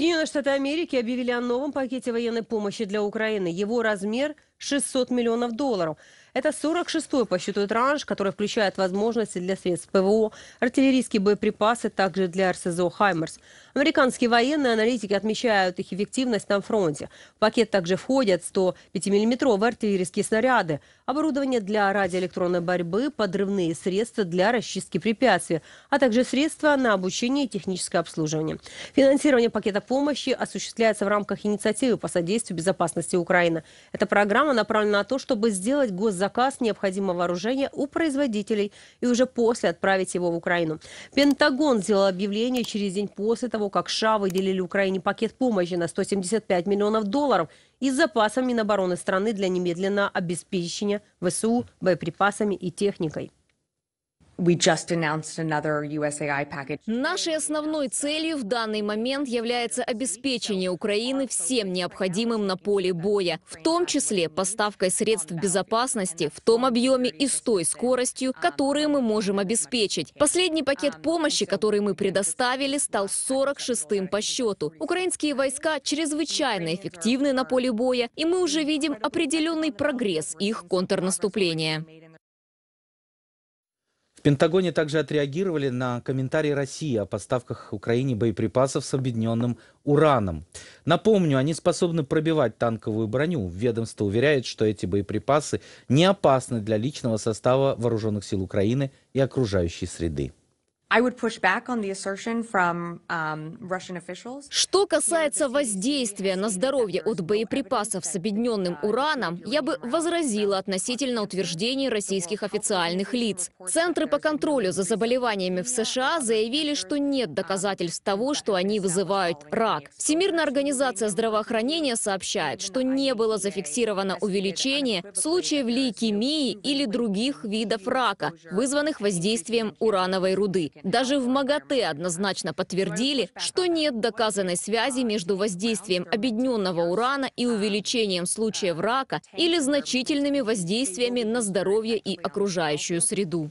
Соединенные Штаты Америки объявили о новом пакете военной помощи для Украины. Его размер 600 миллионов долларов. Это 46-й по счету транш, который включает возможности для средств ПВО, артиллерийские боеприпасы, также для РСЗО «Хаймерс». Американские военные аналитики отмечают их эффективность на фронте. В пакет также входят 105-миллиметровые артиллерийские снаряды, оборудование для радиоэлектронной борьбы, подрывные средства для расчистки препятствий, а также средства на обучение и техническое обслуживание. Финансирование пакета помощи осуществляется в рамках инициативы по содействию безопасности Украины. Эта программа направлена на то, чтобы сделать госзакон заказ необходимого вооружения у производителей и уже после отправить его в Украину. Пентагон сделал объявление через день после того, как США выделили Украине пакет помощи на 175 миллионов долларов из запасов Минобороны страны для немедленного обеспечения ВСУ боеприпасами и техникой. Нашей основной целью в данный момент является обеспечение Украины всем необходимым на поле боя, в том числе поставкой средств безопасности в том объеме и с той скоростью, которые мы можем обеспечить. Последний пакет помощи, который мы предоставили, стал 46-м по счету. Украинские войска чрезвычайно эффективны на поле боя, и мы уже видим определенный прогресс их контрнаступления. Пентагоне также отреагировали на комментарии России о поставках Украине боеприпасов с объединенным ураном. Напомню, они способны пробивать танковую броню. Ведомство уверяет, что эти боеприпасы не опасны для личного состава вооруженных сил Украины и окружающей среды. Что касается воздействия на здоровье от боеприпасов с объединенным ураном, я бы возразила относительно утверждений российских официальных лиц. Центры по контролю за заболеваниями в США заявили, что нет um, доказательств того, что они вызывают рак. Всемирная организация здравоохранения сообщает, что не было зафиксировано увеличение случаев лейкемии или других видов рака, вызванных воздействием урановой руды. Даже в МАГАТЭ однозначно подтвердили, что нет доказанной связи между воздействием объединенного урана и увеличением случаев рака или значительными воздействиями на здоровье и окружающую среду.